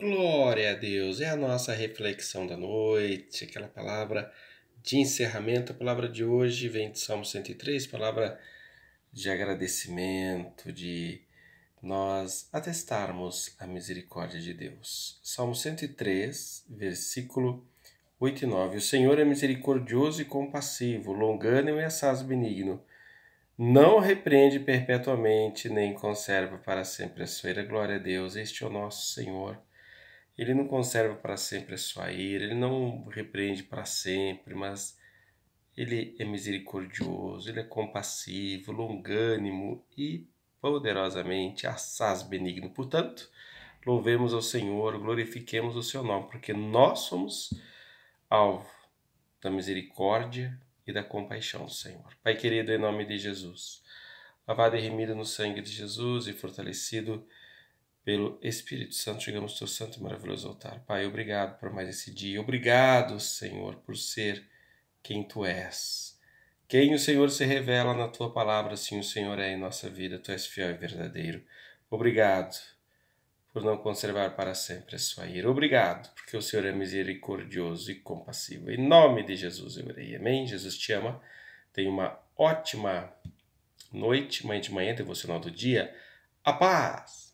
Glória a Deus! É a nossa reflexão da noite, aquela palavra de encerramento. A palavra de hoje vem de Salmo 103, palavra de agradecimento, de nós atestarmos a misericórdia de Deus. Salmo 103, versículo 8 e 9. O Senhor é misericordioso e compassivo, longânimo e assaz benigno. Não repreende perpetuamente, nem conserva para sempre a sua ira. Glória a Deus, este é o nosso Senhor ele não conserva para sempre a sua ira, ele não repreende para sempre, mas ele é misericordioso, ele é compassivo, longânimo e poderosamente assaz benigno. Portanto, louvemos ao Senhor, glorifiquemos o seu nome, porque nós somos alvo da misericórdia e da compaixão do Senhor. Pai querido, em nome de Jesus, lavado e remido no sangue de Jesus e fortalecido pelo Espírito Santo, chegamos ao teu santo e maravilhoso altar. Pai, obrigado por mais esse dia. Obrigado, Senhor, por ser quem tu és. Quem o Senhor se revela na tua palavra, assim o Senhor é em nossa vida. Tu és fiel e verdadeiro. Obrigado por não conservar para sempre a sua ira. Obrigado, porque o Senhor é misericordioso e compassivo. Em nome de Jesus eu orei. Amém. Jesus te ama. Tenha uma ótima noite, manhã de manhã, devocional do dia. A paz!